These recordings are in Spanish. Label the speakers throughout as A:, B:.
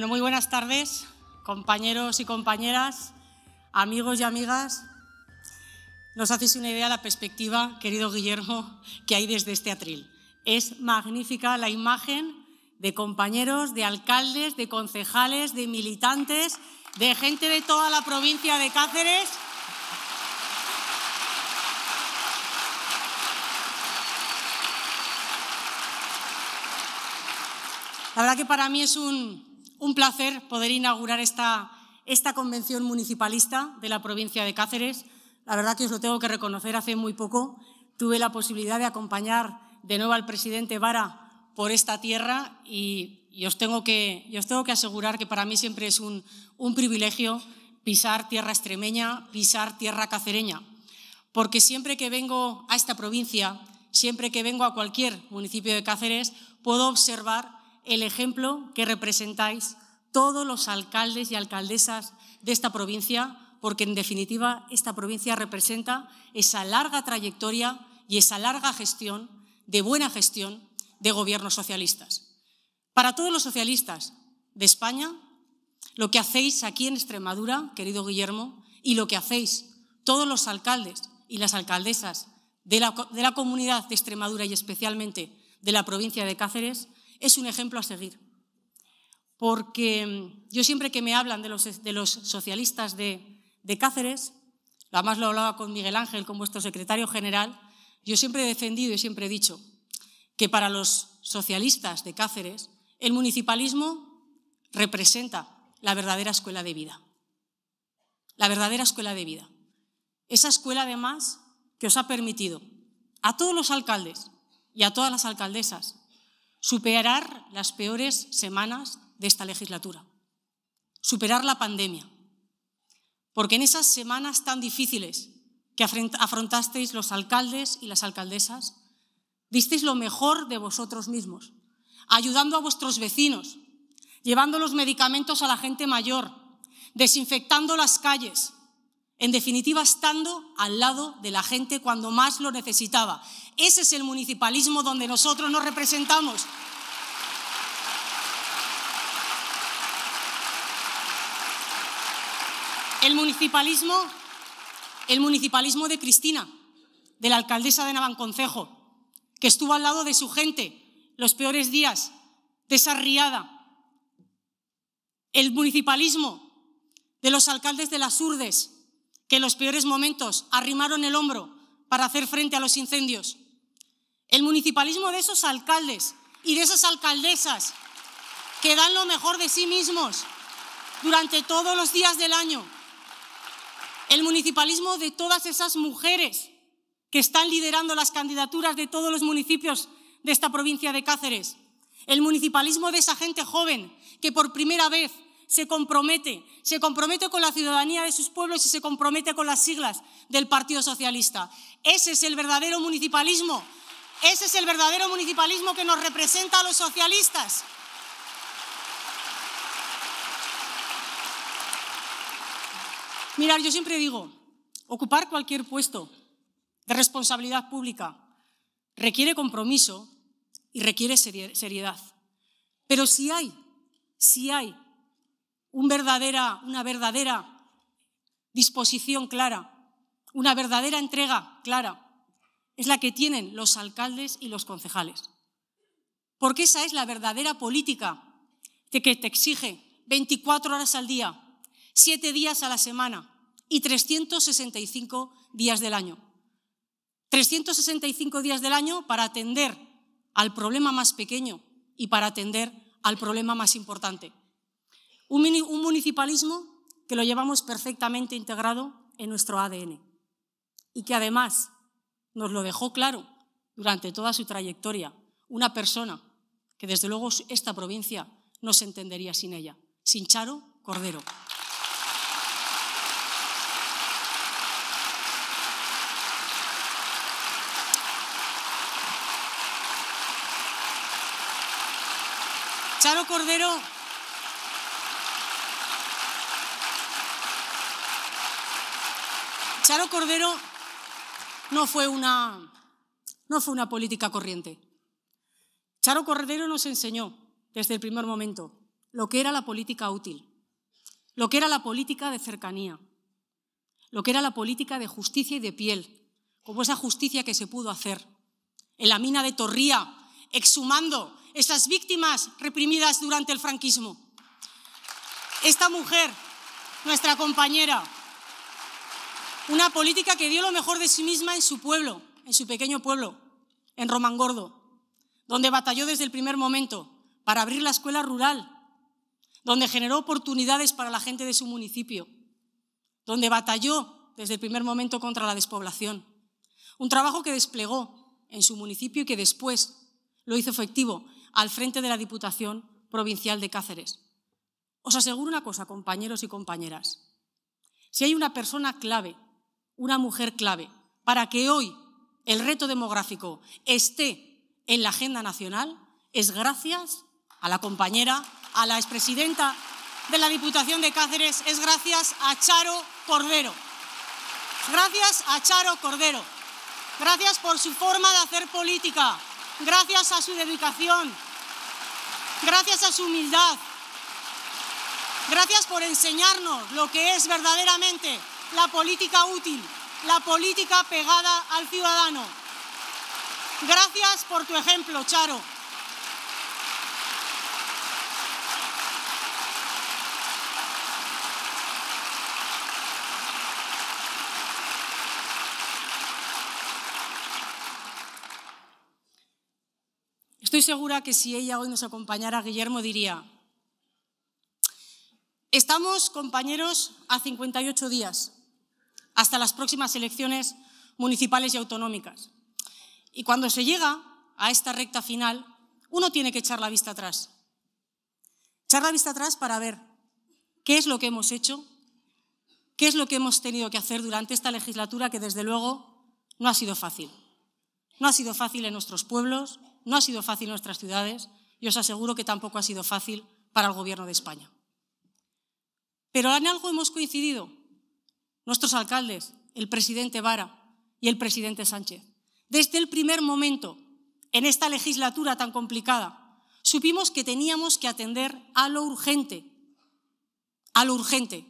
A: Bueno, muy buenas tardes, compañeros y compañeras, amigos y amigas. Nos hacéis una idea de la perspectiva, querido Guillermo, que hay desde este atril. Es magnífica la imagen de compañeros, de alcaldes, de concejales, de militantes, de gente de toda la provincia de Cáceres. La verdad que para mí es un, un placer poder inaugurar esta, esta convención municipalista de la provincia de Cáceres. La verdad que os lo tengo que reconocer, hace muy poco tuve la posibilidad de acompañar de nuevo al presidente Vara por esta tierra y, os, tengo que, os tengo que asegurar que para mí siempre es un, un privilegio pisar tierra extremeña, pisar tierra cacereña, porque siempre que vengo a esta provincia, siempre que vengo a cualquier municipio de Cáceres, puedo observar el ejemplo que representáis todos los alcaldes y alcaldesas de esta provincia, porque en definitiva esta provincia representa esa larga trayectoria y esa larga gestión, de buena gestión, de gobiernos socialistas. Para todos los socialistas de España, lo que hacéis aquí en Extremadura, querido Guillermo, y lo que hacéis todos los alcaldes y las alcaldesas de la, comunidad de Extremadura y especialmente de la provincia de Cáceres, es un ejemplo a seguir. Porque mm, yo siempre que me hablan de los, socialistas de, de Cáceres, además lo hablaba con Miguel Ángel, con vuestro secretario general, yo siempre he defendido y siempre he dicho que para los socialistas de Cáceres el municipalismo representa la verdadera escuela de vida. La verdadera escuela de vida. Esa escuela, además, que os ha permitido a todos los alcaldes y a todas las alcaldesas superar las peores semanas de esta legislatura, superar la pandemia, porque en esas semanas tan difíciles que afrontasteis los alcaldes y las alcaldesas, disteis lo mejor de vosotros mismos, ayudando a vuestros vecinos, llevando los medicamentos a la gente mayor, desinfectando las calles, en definitiva, estando al lado de la gente cuando más lo necesitaba. Ese es el municipalismo donde nosotros nos representamos. El municipalismo, el municipalismo de Cristina, de la alcaldesa de Navanconcejo, que estuvo al lado de su gente los peores días de riada. El municipalismo de los alcaldes de las Urdes, que en los peores momentos arrimaron el hombro para hacer frente a los incendios. El municipalismo de esos alcaldes y de esas alcaldesas que dan lo mejor de sí mismos durante todos los días del año. El municipalismo de todas esas mujeres que están liderando las candidaturas de todos los municipios de esta provincia de Cáceres. El municipalismo de esa gente joven que por primera vez se compromete, se compromete con la ciudadanía de sus pueblos y se compromete con las siglas del Partido Socialista. Ese es el verdadero municipalismo ese es el verdadero municipalismo que nos representa a los socialistas. Mirar, yo siempre digo, ocupar cualquier puesto de responsabilidad pública requiere compromiso y requiere seriedad. Pero si hay, si hay una verdadera disposición clara, una verdadera entrega clara, es la que tienen los alcaldes y los concejales. Porque esa es la verdadera política que te exige 24 horas al día, 7 días a la semana y 365 días del año. 365 días del año para atender al problema más pequeño y para atender al problema más importante. un municipalismo que lo llevamos perfectamente integrado en nuestro ADN y que además nos lo dejó claro durante toda su trayectoria. Una persona que desde luego esta provincia no se entendería sin ella, sin Charo Cordero. Charo Cordero Charo Cordero no fue una, no fue una política corriente. Charo Cordero nos enseñó desde el primer momento lo que era la política útil, lo que era la política de cercanía, lo que era la política de justicia y de piel, como esa justicia que se pudo hacer en la mina de Torría, exhumando esas víctimas reprimidas durante el franquismo. Esta mujer, nuestra compañera, una política que dio lo mejor de sí misma en su pueblo, en su pequeño pueblo, en Romangordo, donde batalló desde el primer momento para abrir la escuela rural, donde generó oportunidades para la gente de su municipio, donde batalló desde el primer momento contra la despoblación. Un trabajo que desplegó en su municipio y que después lo hizo efectivo al frente de la Diputación Provincial de Cáceres. Os aseguro una cosa, compañeros y compañeras. Si hay una persona clave una mujer clave para que hoy el reto demográfico esté en la agenda nacional es gracias a la compañera, a la expresidenta de la Diputación de Cáceres, es gracias a Charo Cordero. Gracias a Charo Cordero. Gracias por su forma de hacer política. Gracias a su dedicación. Gracias a su humildad. Gracias por enseñarnos lo que es verdaderamente la política útil, la política pegada al ciudadano. Gracias por tu ejemplo, Charo. Estoy segura que si ella hoy nos acompañara, Guillermo diría, estamos, compañeros, a 58 días hasta las próximas elecciones municipales y autonómicas. Y cuando se llega a esta recta final, uno tiene que echar la vista atrás. Echar la vista atrás para ver qué es lo que hemos hecho, qué es lo que hemos tenido que hacer durante esta legislatura que desde luego no ha sido fácil. No ha sido fácil en nuestros pueblos, no ha sido fácil en nuestras ciudades y os aseguro que tampoco ha sido fácil para el Gobierno de España. Pero en algo hemos coincidido nuestros alcaldes, el presidente Vara y el presidente Sánchez. Desde el primer momento, en esta legislatura tan complicada, supimos que teníamos que atender a lo urgente, a lo urgente.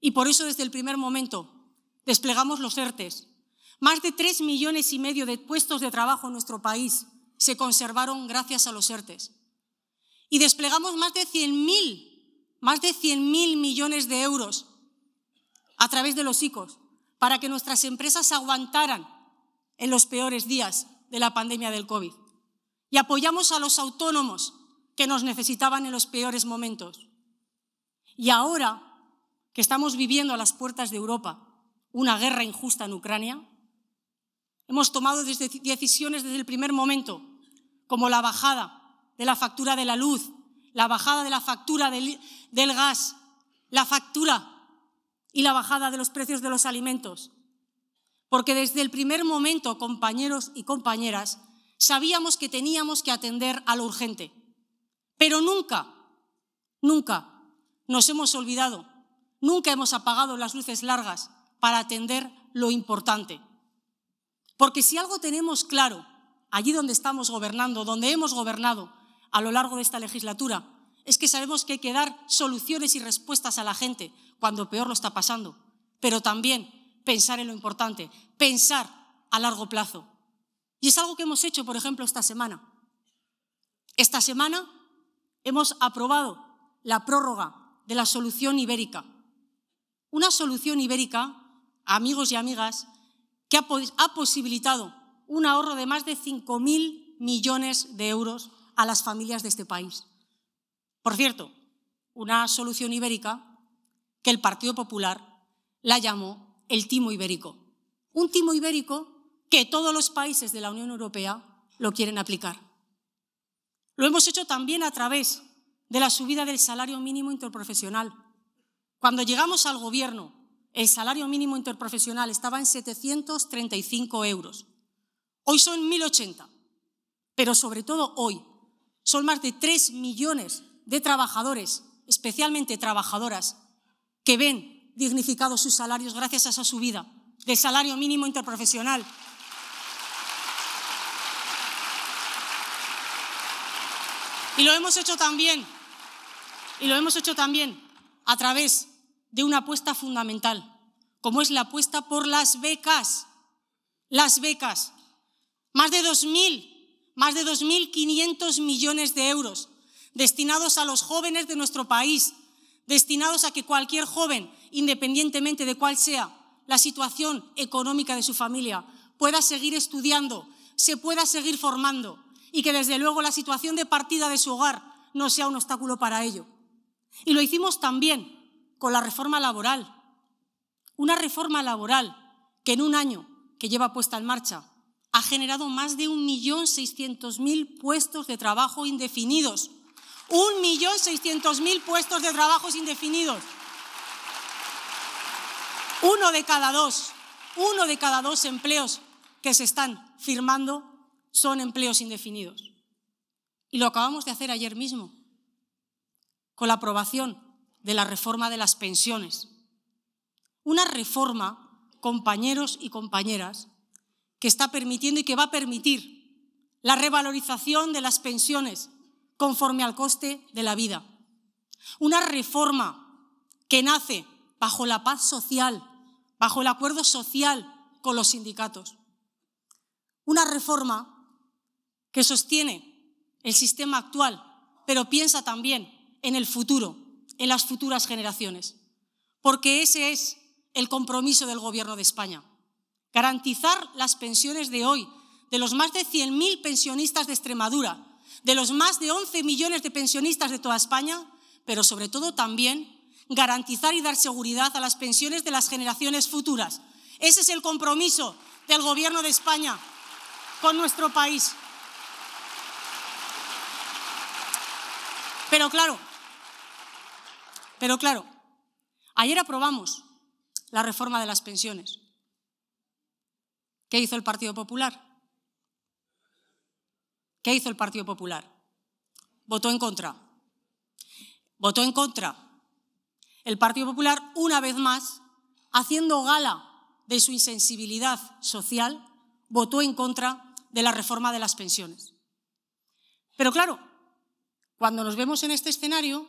A: Y por eso desde el primer momento desplegamos los ERTES. Más de tres millones y medio de puestos de trabajo en nuestro país se conservaron gracias a los ERTES. Y desplegamos más de 100.000, más de millones de euros a través de los ICOs, para que nuestras empresas aguantaran en los peores días de la pandemia del COVID. Y apoyamos a los autónomos que nos necesitaban en los peores momentos. Y ahora que estamos viviendo a las puertas de Europa una guerra injusta en Ucrania, hemos tomado decisiones desde el primer momento, como la bajada de la factura de la luz, la bajada de la factura del gas, la factura y la bajada de los precios de los alimentos. Porque desde el primer momento, compañeros y compañeras, sabíamos que teníamos que atender a lo urgente. Pero nunca, nunca nos hemos olvidado, nunca hemos apagado las luces largas para atender lo importante. Porque si algo tenemos claro, allí donde estamos gobernando, donde hemos gobernado a lo largo de esta legislatura, es que sabemos que hay que dar soluciones y respuestas a la gente cuando peor lo está pasando, pero también pensar en lo importante, pensar a largo plazo. Y es algo que hemos hecho, por ejemplo, esta semana. Esta semana hemos aprobado la prórroga de la solución ibérica. Una solución ibérica, amigos y amigas, que ha, posibilitado un ahorro de más de 5.000 millones de euros a las familias de este país. Por cierto, una solución ibérica que el Partido Popular la llamó el timo ibérico. Un timo ibérico que todos los países de la Unión Europea lo quieren aplicar. Lo hemos hecho también a través de la subida del salario mínimo interprofesional. Cuando llegamos al Gobierno, el salario mínimo interprofesional estaba en 735 euros. Hoy son 1.080, pero sobre todo hoy son más de 3 millones de trabajadores, especialmente trabajadoras, que ven dignificados sus salarios gracias a esa subida de salario mínimo interprofesional. Y lo hemos hecho también, y lo hemos hecho también a través de una apuesta fundamental, como es la apuesta por las becas. Las becas. Más de mil, más de 2.500 millones de euros destinados a los jóvenes de nuestro país, destinados a que cualquier joven, independientemente de cuál sea la situación económica de su familia, pueda seguir estudiando, se pueda seguir formando y que desde luego la situación de partida de su hogar no sea un obstáculo para ello. Y lo hicimos también con la reforma laboral, una reforma laboral que en un año que lleva puesta en marcha ha generado más de 1.600.000 puestos de trabajo indefinidos 1.600.000 puestos de trabajo indefinidos. Uno de cada dos, uno de cada dos empleos que se están firmando son empleos indefinidos. Y lo acabamos de hacer ayer mismo, con la aprobación de la reforma de las pensiones. Una reforma, compañeros y compañeras, que está permitiendo y que va a permitir la revalorización de las pensiones conforme al coste de la vida. Una reforma que nace bajo la paz social, bajo el acuerdo social con los sindicatos. Una reforma que sostiene el sistema actual, pero piensa también en el futuro, en las futuras generaciones, porque ese es el compromiso del Gobierno de España, garantizar las pensiones de hoy de los más de 100.000 pensionistas de Extremadura de los más de 11 millones de pensionistas de toda España, pero sobre todo también garantizar y dar seguridad a las pensiones de las generaciones futuras. Ese es el compromiso del Gobierno de España con nuestro país. Pero claro, pero claro, ayer aprobamos la reforma de las pensiones. ¿Qué hizo el Partido Popular? ¿Qué hizo el Partido Popular? Votó en contra. Votó en contra. El Partido Popular, una vez más, haciendo gala de su insensibilidad social, votó en contra de la reforma de las pensiones. Pero claro, cuando nos vemos en este escenario,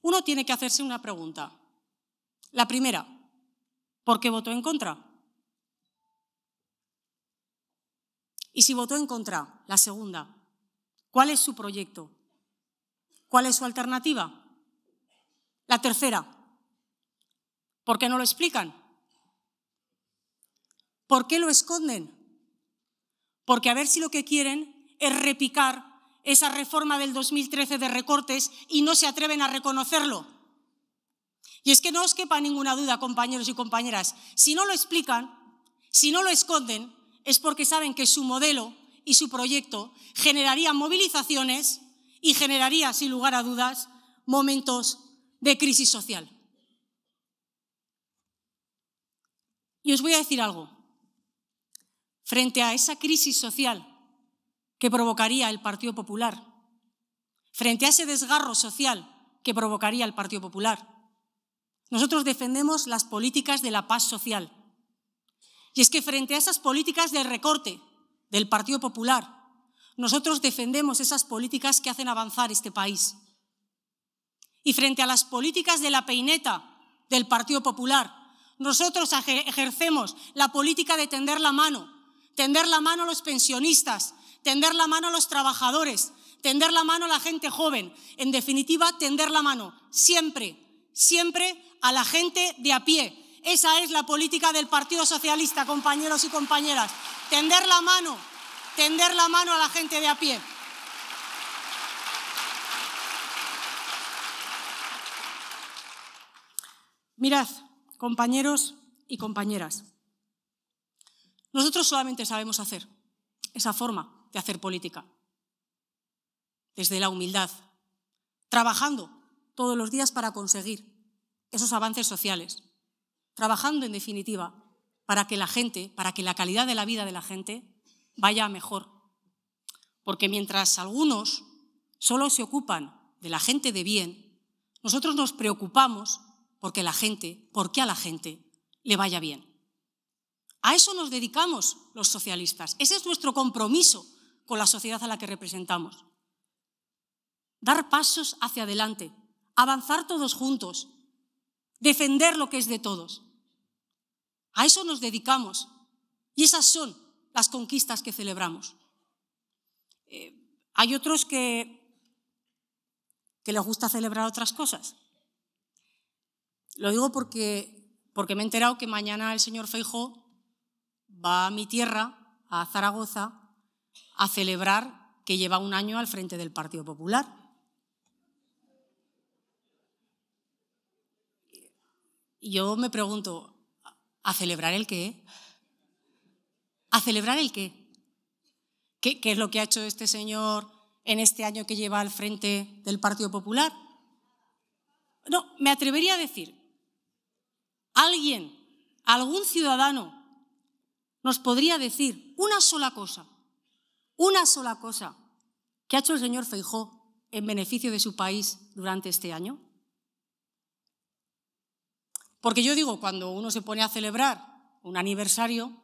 A: uno tiene que hacerse una pregunta. La primera, ¿por qué votó en contra? Y si votó en contra, la segunda. ¿Cuál es su proyecto? ¿Cuál es su alternativa? La tercera. ¿Por qué no lo explican? ¿Por qué lo esconden? Porque a ver si lo que quieren es repicar esa reforma del 2013 de recortes y no se atreven a reconocerlo. Y es que no os quepa ninguna duda, compañeros y compañeras, si no lo explican, si no lo esconden, es porque saben que su modelo y su proyecto generaría movilizaciones y generaría, sin lugar a dudas, momentos de crisis social. Y os voy a decir algo. Frente a esa crisis social que provocaría el Partido Popular, frente a ese desgarro social que provocaría el Partido Popular, nosotros defendemos las políticas de la paz social y es que frente a esas políticas de recorte del Partido Popular, nosotros defendemos esas políticas que hacen avanzar este país. Y frente a las políticas de la peineta del Partido Popular, nosotros ejercemos la política de tender la mano, tender la mano a los pensionistas, tender la mano a los trabajadores, tender la mano a la gente joven, en definitiva, tender la mano siempre, siempre a la gente de a pie, esa es la política del Partido Socialista, compañeros y compañeras. Tender la mano, tender la mano a la gente de a pie. Mirad, compañeros y compañeras, nosotros solamente sabemos hacer esa forma de hacer política, desde la humildad, trabajando todos los días para conseguir esos avances sociales trabajando en definitiva para que la gente, para que la calidad de la vida de la gente vaya mejor. Porque mientras algunos solo se ocupan de la gente de bien, nosotros nos preocupamos porque la gente, porque a la gente le vaya bien. A eso nos dedicamos los socialistas. Ese es nuestro compromiso con la sociedad a la que representamos. Dar pasos hacia adelante, avanzar todos juntos, defender lo que es de todos. A eso nos dedicamos. Y esas son las conquistas que celebramos. Eh, hay otros que, que les gusta celebrar otras cosas. Lo digo porque, porque me he enterado que mañana el señor Feijo va a mi tierra, a Zaragoza, a celebrar que lleva un año al frente del Partido Popular. Y yo me pregunto, ¿A celebrar el qué? ¿A celebrar el qué? qué? es lo que ha hecho este señor en este año que lleva al frente del Partido Popular? No, me atrevería a decir, alguien, algún ciudadano, nos podría decir una sola cosa, una sola cosa que ha hecho el señor Feijó en beneficio de su país durante este año. Porque yo digo, cuando uno se pone a celebrar un aniversario,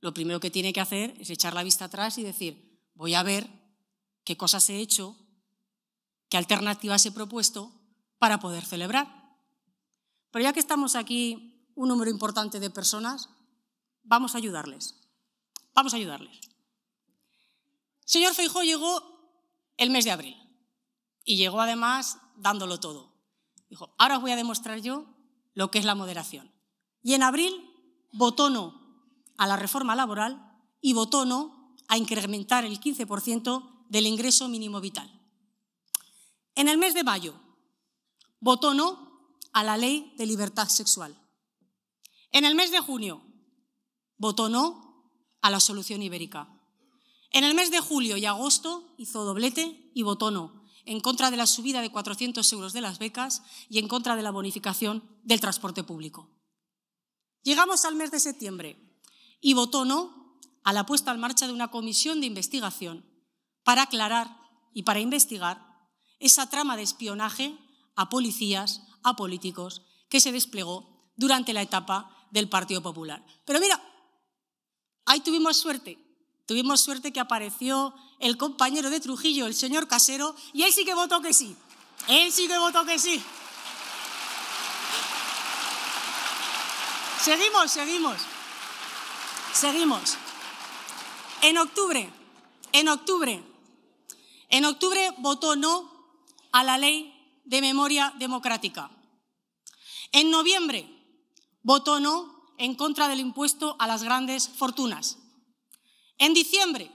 A: lo primero que tiene que hacer es echar la vista atrás y decir, voy a ver qué cosas he hecho, qué alternativas he propuesto para poder celebrar. Pero ya que estamos aquí un número importante de personas, vamos a ayudarles. Vamos a ayudarles. Señor Feijó llegó el mes de abril y llegó además dándolo todo. Dijo, ahora voy a demostrar yo lo que es la moderación. Y en abril votó no a la reforma laboral y votó no a incrementar el 15% del ingreso mínimo vital. En el mes de mayo votó no a la ley de libertad sexual. En el mes de junio votó no a la solución ibérica. En el mes de julio y agosto hizo doblete y votó no en contra de la subida de 400 euros de las becas y en contra de la bonificación del transporte público. Llegamos al mes de septiembre y votó no a la puesta en marcha de una comisión de investigación para aclarar y para investigar esa trama de espionaje a policías, a políticos, que se desplegó durante la etapa del Partido Popular. Pero mira, ahí tuvimos suerte, Tuvimos suerte que apareció el compañero de Trujillo, el señor Casero, y él sí que votó que sí. Él sí que votó que sí. Seguimos, seguimos. Seguimos. En octubre, en octubre, en octubre votó no a la ley de memoria democrática. En noviembre votó no en contra del impuesto a las grandes fortunas. En diciembre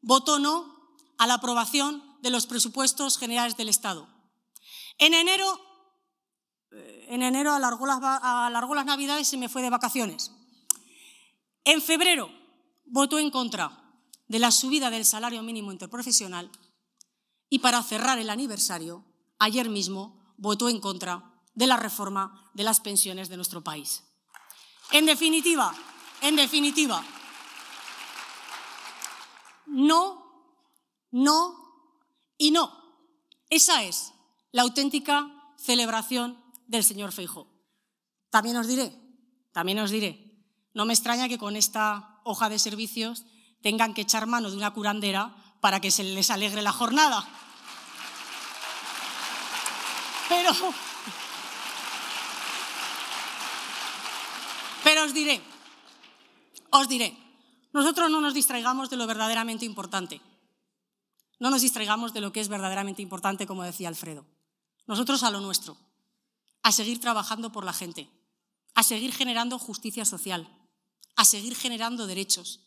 A: votó no a la aprobación de los presupuestos generales del Estado. En enero, eh, en enero alargó, las, alargó las navidades y me fue de vacaciones. En febrero votó en contra de la subida del salario mínimo interprofesional y para cerrar el aniversario, ayer mismo votó en contra de la reforma de las pensiones de nuestro país. En definitiva, en definitiva, no, no y no. Esa es la auténtica celebración del señor Feijo. También os diré, también os diré, no me extraña que con esta hoja de servicios tengan que echar mano de una curandera para que se les alegre la jornada. Pero, pero os diré, os diré, nosotros no nos distraigamos de lo verdaderamente importante. No nos distraigamos de lo que es verdaderamente importante, como decía Alfredo. Nosotros a lo nuestro, a seguir trabajando por la gente, a seguir generando justicia social, a seguir generando derechos,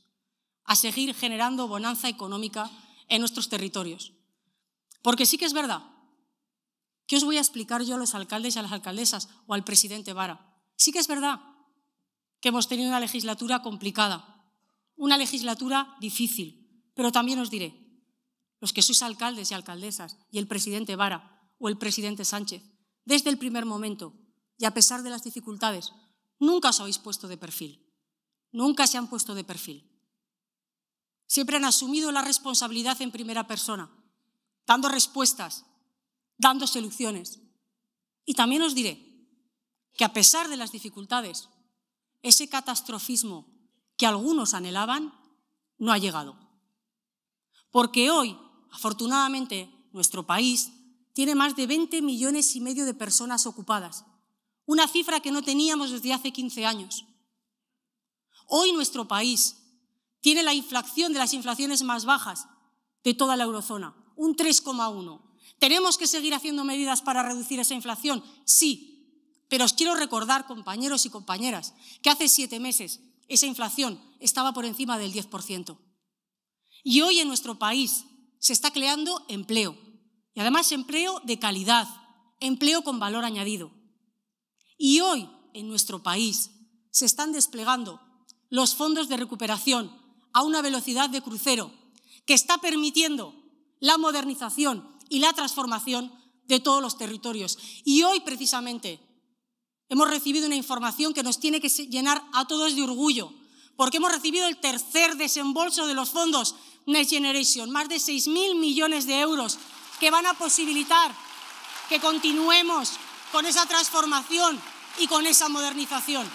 A: a seguir generando bonanza económica en nuestros territorios. Porque sí que es verdad. ¿Qué os voy a explicar yo a los alcaldes y a las alcaldesas o al presidente Vara? Sí que es verdad que hemos tenido una legislatura complicada, una legislatura difícil, pero también os diré, los que sois alcaldes y alcaldesas, y el presidente Vara o el presidente Sánchez, desde el primer momento y a pesar de las dificultades, nunca os habéis puesto de perfil, nunca se han puesto de perfil. Siempre han asumido la responsabilidad en primera persona, dando respuestas, dando soluciones. Y también os diré que a pesar de las dificultades, ese catastrofismo que algunos anhelaban, no ha llegado. Porque hoy, afortunadamente, nuestro país tiene más de 20 millones y medio de personas ocupadas, una cifra que no teníamos desde hace 15 años. Hoy nuestro país tiene la inflación de las inflaciones más bajas de toda la eurozona, un 3,1. ¿Tenemos que seguir haciendo medidas para reducir esa inflación? Sí, pero os quiero recordar, compañeros y compañeras, que hace siete meses esa inflación estaba por encima del 10%. Y hoy en nuestro país se está creando empleo, y además empleo de calidad, empleo con valor añadido. Y hoy en nuestro país se están desplegando los fondos de recuperación a una velocidad de crucero que está permitiendo la modernización y la transformación de todos los territorios. Y hoy precisamente Hemos recibido una información que nos tiene que llenar a todos de orgullo, porque hemos recibido el tercer desembolso de los fondos Next Generation, más de 6.000 millones de euros que van a posibilitar que continuemos con esa transformación y con esa modernización.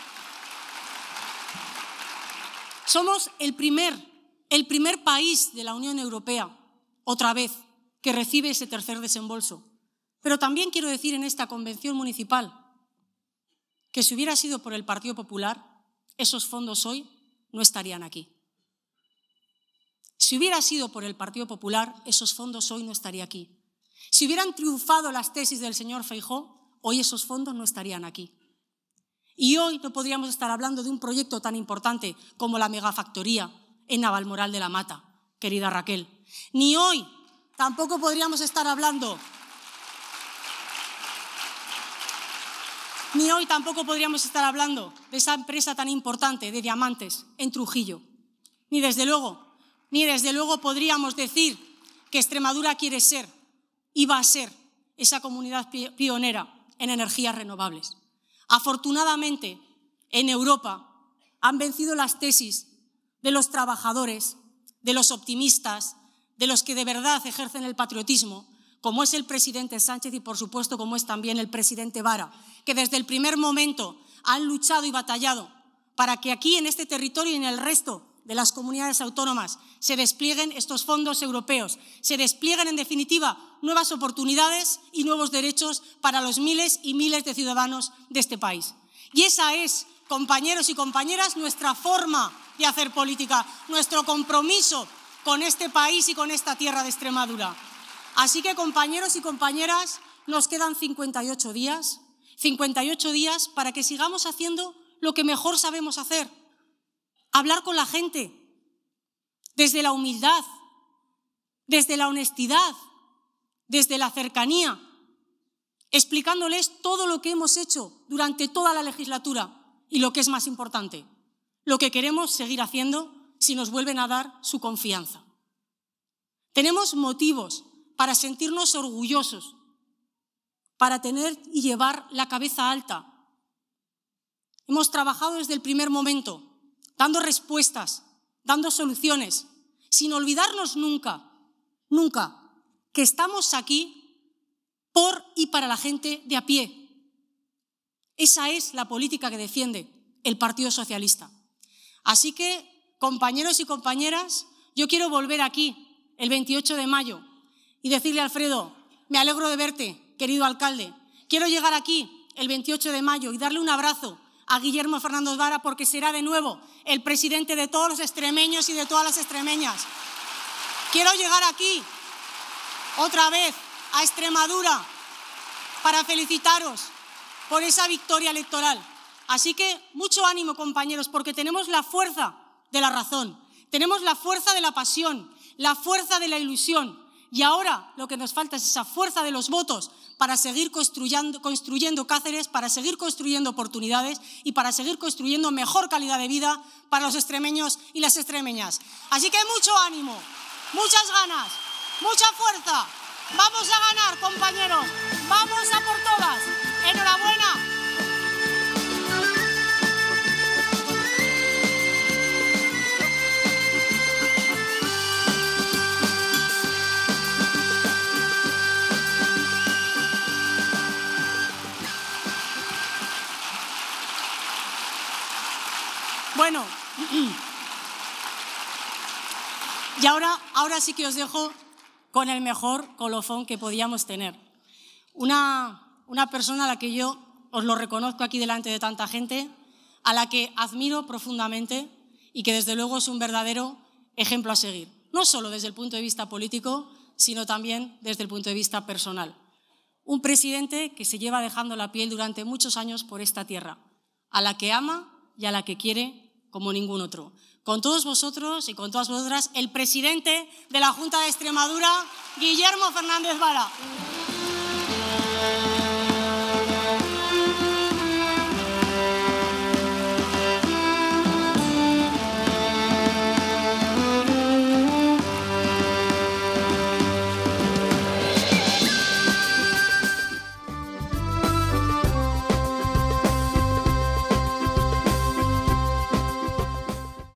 A: Somos el primer, el primer país de la Unión Europea, otra vez, que recibe ese tercer desembolso. Pero también quiero decir en esta convención municipal que si hubiera sido por el Partido Popular, esos fondos hoy no estarían aquí. Si hubiera sido por el Partido Popular, esos fondos hoy no estarían aquí. Si hubieran triunfado las tesis del señor Feijó, hoy esos fondos no estarían aquí. Y hoy no podríamos estar hablando de un proyecto tan importante como la megafactoría en Navalmoral de la Mata, querida Raquel. Ni hoy tampoco podríamos estar hablando ni hoy tampoco podríamos estar hablando de esa empresa tan importante de diamantes en Trujillo. Ni desde luego, ni desde luego podríamos decir que Extremadura quiere ser y va a ser esa comunidad pionera en energías renovables. Afortunadamente, en Europa han vencido las tesis de los trabajadores, de los optimistas, de los que de verdad ejercen el patriotismo como es el presidente Sánchez y por supuesto como es también el presidente Vara, que desde el primer momento han luchado y batallado para que aquí en este territorio y en el resto de las comunidades autónomas se desplieguen estos fondos europeos, se desplieguen en definitiva nuevas oportunidades y nuevos derechos para los miles y miles de ciudadanos de este país. Y esa es, compañeros y compañeras, nuestra forma de hacer política, nuestro compromiso con este país y con esta tierra de Extremadura. Así que, compañeros y compañeras, nos quedan 58 días, 58 días para que sigamos haciendo lo que mejor sabemos hacer, hablar con la gente, desde la humildad, desde la honestidad, desde la cercanía, explicándoles todo lo que hemos hecho durante toda la legislatura y lo que es más importante, lo que queremos seguir haciendo si nos vuelven a dar su confianza. Tenemos motivos para sentirnos orgullosos, para tener y llevar la cabeza alta. Hemos trabajado desde el primer momento, dando respuestas, dando soluciones, sin olvidarnos nunca, nunca, que estamos aquí por y para la gente de a pie. Esa es la política que defiende el Partido Socialista. Así que, compañeros y compañeras, yo quiero volver aquí el 28 de mayo y decirle Alfredo, me alegro de verte, querido alcalde. Quiero llegar aquí el 28 de mayo y darle un abrazo a Guillermo Fernández Vara porque será de nuevo el presidente de todos los extremeños y de todas las extremeñas. Quiero llegar aquí otra vez a Extremadura para felicitaros por esa victoria electoral. Así que mucho ánimo, compañeros, porque tenemos la fuerza de la razón, tenemos la fuerza de la pasión, la fuerza de la ilusión, y ahora lo que nos falta es esa fuerza de los votos para seguir construyendo, Cáceres, para seguir construyendo oportunidades y para seguir construyendo mejor calidad de vida para los extremeños y las extremeñas. Así que mucho ánimo, muchas ganas, mucha fuerza. Vamos a ganar, compañeros. Vamos a por todas. Enhorabuena. Bueno, y ahora, ahora sí que os dejo con el mejor colofón que podíamos tener. Una, una persona a la que yo os lo reconozco aquí delante de tanta gente, a la que admiro profundamente y que desde luego es un verdadero ejemplo a seguir, no solo desde el punto de vista político, sino también desde el punto de vista personal. Un presidente que se lleva dejando la piel durante muchos años por esta tierra, a la que ama y a la que quiere como ningún otro. Con todos vosotros y con todas vosotras, el presidente de la Junta de Extremadura, Guillermo Fernández Vara.